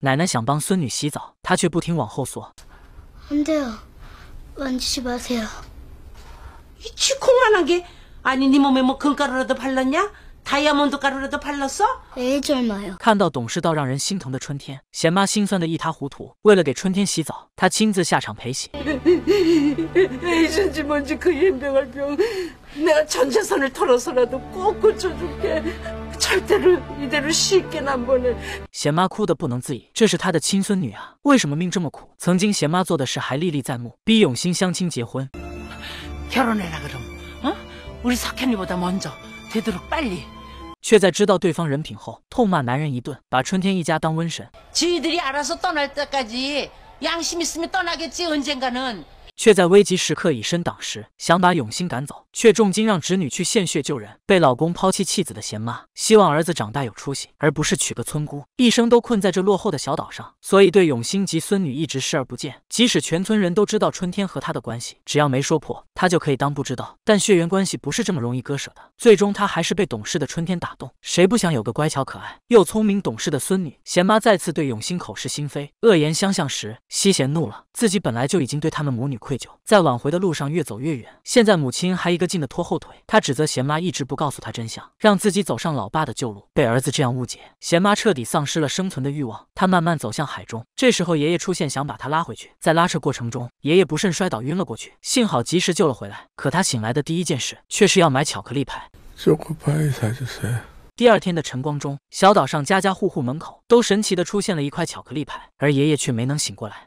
奶奶想帮孙女洗澡，她却不停往后缩。안돼요완지지마세요이추콤한한게아니니몸에못금가루라도발랐냐다이아몬드가루라도발랐어에절마요看到懂事到让人心疼的春天，贤妈心酸的一塌糊涂。为了给春天洗澡，她亲自下场陪洗。이젠지먼지그힘병을병내가전자선을털어서라도꼭구조줄게贤妈哭得不能自已，这是她的亲孙女啊，为什么命这么苦？曾经贤妈做的事还历历在目，逼永兴相亲结婚。그 럼， 우리석현이보다먼저빨 리。 却在知道对方人品后，痛骂男人一顿，把春天一家当瘟神。지들이알아서떠날때까지양심있으면떠나겠지언젠가는却在危急时刻以身挡石，想把永兴赶走，却重金让侄女去献血救人。被老公抛弃弃子的贤妈，希望儿子长大有出息，而不是娶个村姑，一生都困在这落后的小岛上。所以对永兴及孙女一直视而不见，即使全村人都知道春天和他的关系，只要没说破，他就可以当不知道。但血缘关系不是这么容易割舍的，最终他还是被懂事的春天打动。谁不想有个乖巧可爱又聪明懂事的孙女？贤妈再次对永兴口是心非，恶言相向时，西贤怒了，自己本来就已经对他们母女。愧疚，在挽回的路上越走越远。现在母亲还一个劲的拖后腿，她指责贤妈一直不告诉她真相，让自己走上老爸的旧路。被儿子这样误解，贤妈彻底丧失了生存的欲望。她慢慢走向海中，这时候爷爷出现，想把她拉回去。在拉扯过程中，爷爷不慎摔倒，晕了过去。幸好及时救了回来。可他醒来的第一件事，却是要买巧克力派。第二天的晨光中，小岛上家家户户门口都神奇的出现了一块巧克力牌，而爷爷却没能醒过来。